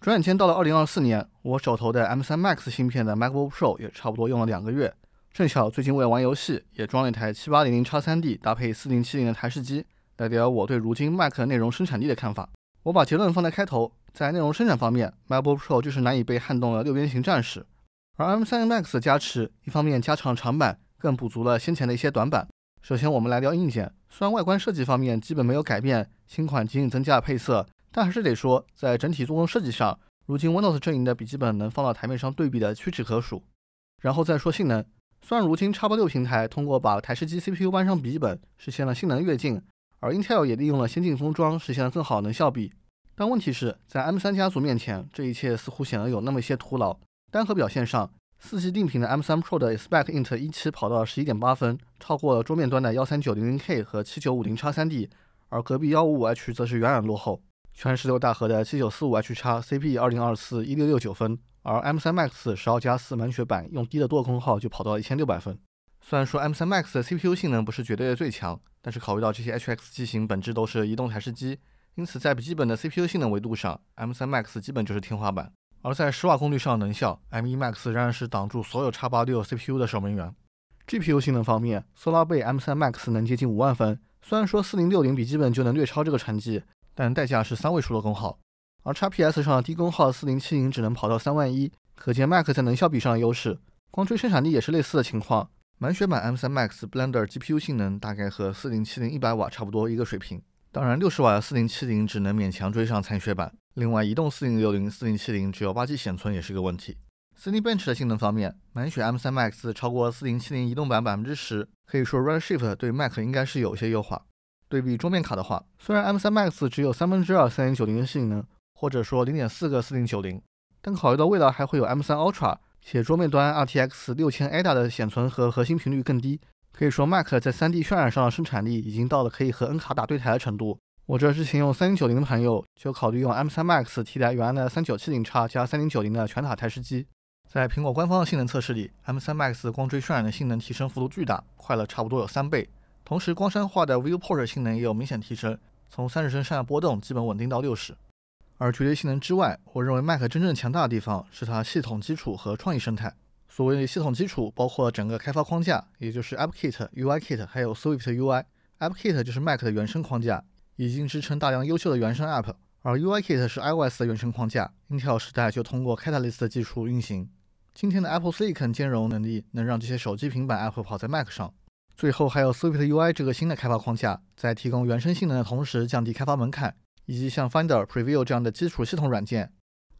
转眼间到了二零二四年，我手头的 M3 Max 芯片的 MacBook Pro 也差不多用了两个月。正巧最近为了玩游戏，也装了一台 7800X3D 搭配4070的台式机，代表我对如今 Mac 内容生产力的看法。我把结论放在开头，在内容生产方面，MacBook Pro 就是难以被撼动的六边形战士。而 M3 Max 的加持，一方面加长长板，更补足了先前的一些短板。首先，我们来聊硬件。虽然外观设计方面基本没有改变，新款仅仅增加了配色。但还是得说，在整体做工设计上，如今 Windows 阵营的笔记本能放到台面上对比的屈指可数。然后再说性能，虽然如今差不六平台通过把台式机 CPU 搬上笔记本实现了性能跃进，而 Intel 也利用了先进封装实现了更好能效比，但问题是，在 M 三家族面前，这一切似乎显得有那么一些徒劳。单核表现上，四 G 定频的 M 三 Pro 的 Expect Int 一期跑到了十一点八分，超过了桌面端的幺三九零零 K 和七九五零叉三 D，而隔壁幺五五 H 则是远远落后。全十六大核的七九四五 H 叉 CP 二零二四一六六九分，而 M 三 Max 十二加四满血版用低的多空号就跑到了一千六百分。虽然说 M 三 Max 的 CPU 性能不是绝对的最强，但是考虑到这些 HX 机型本质都是移动台式机，因此在笔记本的 CPU 性能维度上，M 三 Max 基本就是天花板。而在十瓦功率上能效，M 一 Max 仍然是挡住所有叉八六 CPU 的守门员。GPU 性能方面，苏拉贝 M 三 Max 能接近五万分，虽然说四零六零笔记本就能略超这个成绩。但代价是三位数的功耗，而 x PS 上的低功耗4070只能跑到三万一，可见 Mac 在能效比上的优势。光追生产力也是类似的情况，满血版 M3 Max Blender GPU 性能大概和4070一百瓦差不多一个水平，当然六十瓦的4070只能勉强追上残血版。另外移动4060、4070只有八 G 显存也是个问题。Cinebench 的性能方面，满血 M3 Max 超过4070移动版百分之十，可以说 r e d s h i f t 对 Mac 应该是有些优化。对比桌面卡的话，虽然 M3 Max 只有三分之二3090的性能，或者说零点四个4090，但考虑到未来还会有 M3 Ultra，且桌面端 RTX 6000 Ada 的显存和核心频率更低，可以说 Mac 在 3D 渲染上的生产力已经到了可以和 N 卡打对台的程度。我这之前用3090的朋友就考虑用 M3 Max 替代原来的 3970X 加3090的全塔台式机。在苹果官方的性能测试里，M3 Max 光追渲染的性能提升幅度巨大，快了差不多有三倍。同时，光栅化的 Viewport 性能也有明显提升，从三十帧上下波动基本稳定到六十。而绝对性能之外，我认为 Mac 真正强大的地方是它系统基础和创意生态。所谓系统基础，包括整个开发框架，也就是 AppKit、UIKit，还有 Swift UI。AppKit 就是 Mac 的原生框架，已经支撑大量优秀的原生 App。而 UIKit 是 iOS 的原生框架，Intel 时代就通过 Catalyst 技术运行。今天的 Apple Silicon 兼容能力，能让这些手机、平板 App 跑在 Mac 上。最后还有 SwiftUI 这个新的开发框架，在提供原生性能的同时降低开发门槛，以及像 Finder、Preview 这样的基础系统软件，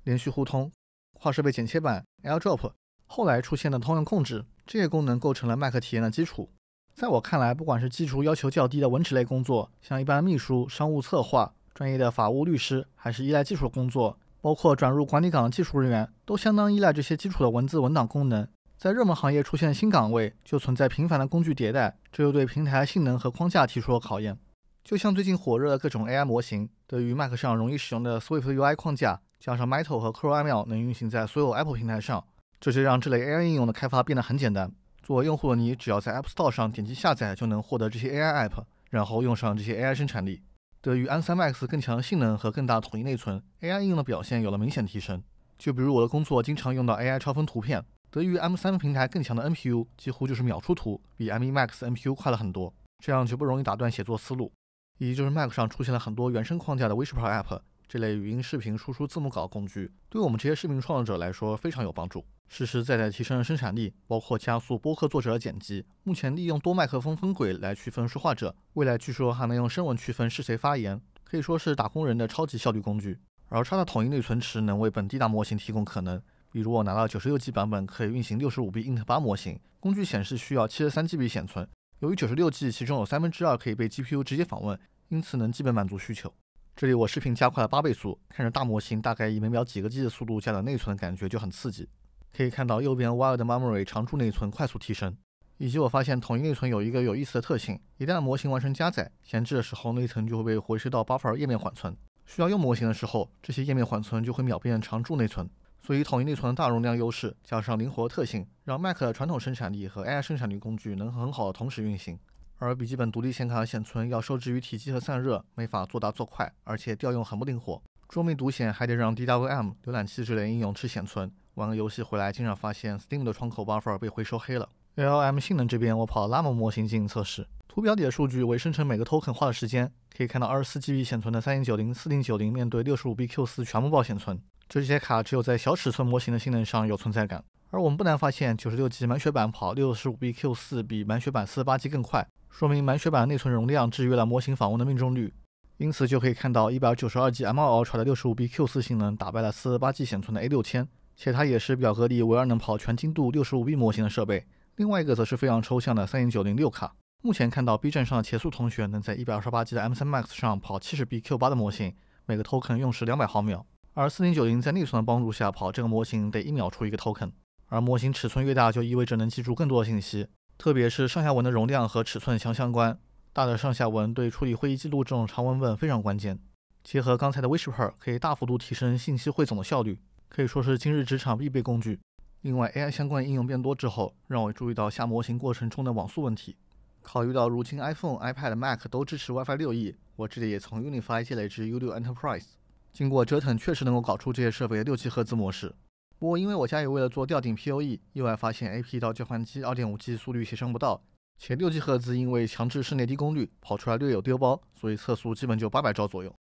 连续互通，跨设备剪切板、L Drop，后来出现的通用控制，这些功能构成了 Mac 体验的基础。在我看来，不管是技术要求较低的文职类工作，像一般秘书、商务策划、专业的法务律师，还是依赖技术的工作，包括转入管理岗的技术人员，都相当依赖这些基础的文字文档功能。在热门行业出现新岗位，就存在频繁的工具迭代，这就对平台性能和框架提出了考验。就像最近火热的各种 AI 模型，对于 Mac 上容易使用的 Swift UI 框架，加上 Metal 和 Core ML 能运行在所有 Apple 平台上，这就让这类 AI 应用的开发变得很简单。作为用户，你只要在 App Store 上点击下载，就能获得这些 AI App，然后用上这些 AI 生产力。对于 M3 Max 更强的性能和更大统一内存，AI 应用的表现有了明显提升。就比如我的工作经常用到 AI 超分图片。得益于 M3 平台更强的 NPU，几乎就是秒出图，比 M1 Max NPU 快了很多。这样就不容易打断写作思路。以及就是 Mac 上出现了很多原生框架的 Whisper App 这类语音视频输出字幕稿工具，对我们这些视频创作者来说非常有帮助，实实在在提升了生产力，包括加速播客作者的剪辑。目前利用多麦克风分轨来区分说话者，未来据说还能用声纹区分是谁发言，可以说是打工人的超级效率工具。而它的统一内存池能为本地大模型提供可能。比如我拿到九十六 G 版本，可以运行六十五 B Int8 模型，工具显示需要七十三 G B 显存。由于九十六 G 其中有三分之二可以被 GPU 直接访问，因此能基本满足需求。这里我视频加快了八倍速，看着大模型大概以每秒几个 G 的速度加载内存，感觉就很刺激。可以看到右边 Wild Memory 常驻内存快速提升，以及我发现统一内存有一个有意思的特性：一旦模型完成加载，闲置的时候内存就会被回收到 Buffer 页面缓存，需要用模型的时候，这些页面缓存就会秒变常驻内存。所于统一内存的大容量优势，加上灵活特性，让 Mac 的传统生产力和 AI 生产力工具能很好的同时运行。而笔记本独立显卡的显存要受制于体积和散热，没法做大做快，而且调用很不灵活。桌面独显还得让 DWM 浏览器之类应用吃显存，玩个游戏回来，经常发现 Steam 的窗口 buffer 被回收黑了。LLM 性能这边，我跑 Llama 模型进行测试，图表里的数据为生成每个 token 花的时间，可以看到 24GB 显存的3090、4090面对 65B Q4 全部爆显存。这些卡只有在小尺寸模型的性能上有存在感，而我们不难发现，九十六 G 满血版跑六十五 BQ 四比满血版四十八 G 更快，说明满血版内存容量制约了模型访问的命中率。因此就可以看到，一百九十二 G M2 Ultra 的六十五 BQ 四性能打败了四十八 G 显存的 A 六千，且它也是表格里唯二能跑全精度六十五 B 模型的设备。另外一个则是非常抽象的三零九零六卡。目前看到 B 站上的茄速同学能在一百二十八 G 的 M3 Max 上跑七十 BQ 八的模型，每个 token 用时两百毫秒。而四零九零在内存的帮助下跑这个模型得一秒出一个 token，而模型尺寸越大就意味着能记住更多的信息，特别是上下文的容量和尺寸强相关，大的上下文对处理会议记录这种长文本非常关键。结合刚才的 Whisper，可以大幅度提升信息汇总的效率，可以说是今日职场必备工具。另外，AI 相关应用变多之后，让我注意到下模型过程中的网速问题。考虑到如今 iPhone、iPad、Mac 都支持 WiFi 六 E，我这里也从 UniFi 借来一支 U6 Enterprise。经过折腾，确实能够搞出这些设备的六七赫兹模式。不过，因为我家也为了做吊顶 POE，意外发现 AP 到交换机二点五 G 速率协商不到，且六 G 赫兹因为强制室内低功率，跑出来略有丢包，所以测速基本就八百兆左右。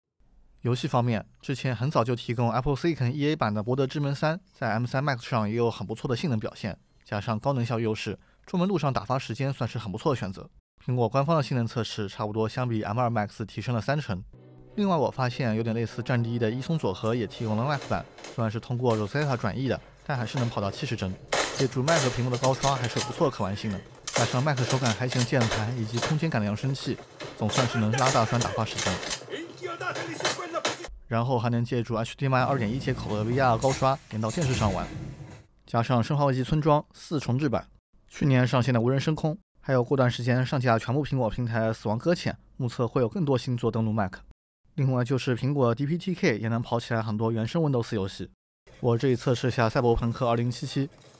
游戏方面，之前很早就提供 Apple Silicon E A 版的《博德之门三》在 M 三 Max 上也有很不错的性能表现，加上高能效优势，出门路上打发时间算是很不错的选择。苹果官方的性能测试差不多相比 M 二 Max 提升了三成。另外我发现有点类似战地一的伊松组合也提供了 Mac 版，虽然是通过 Rosetta 转译的，但还是能跑到七十帧。借助 Mac 屏幕的高刷还是有不错的可玩性的。加上 Mac 手感还行，键盘以及空间感的扬声器，总算是能拉大栓打发时间。然后还能借助 HDMI 二点一接口的 VR 高刷连到电视上玩，加上《生化危机村庄》四重置版，去年上线的无人升空，还有过段时间上架全部苹果平台的《死亡搁浅》，目测会有更多新作登陆 Mac。另外就是苹果 DPTK 也能跑起来很多原生 Windows 游戏，我这里测试下《赛博朋克2077》，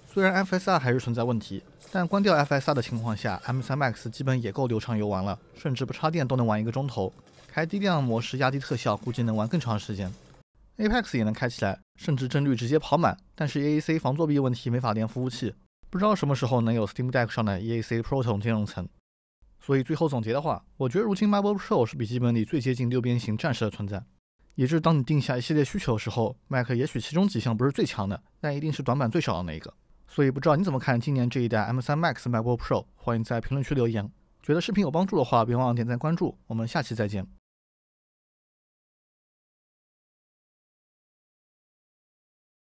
虽然 FSR 还是存在问题，但关掉 FSR 的情况下，M3 Max 基本也够流畅游玩了，甚至不插电都能玩一个钟头，开低量模式压低特效，估计能玩更长时间。Apex 也能开起来，甚至帧率直接跑满，但是 EAC 防作弊问题没法连服务器，不知道什么时候能有 Steam Deck 上的 EAC Pro 同兼容层。所以最后总结的话，我觉得如今 MacBook Pro 是笔记本里最接近六边形战士的存在。也就是当你定下一系列需求的时候，Mac 也许其中几项不是最强的，但一定是短板最少的那一个。所以不知道你怎么看今年这一代 M3 Max MacBook Pro？欢迎在评论区留言。觉得视频有帮助的话，别忘了点赞关注。我们下期再见。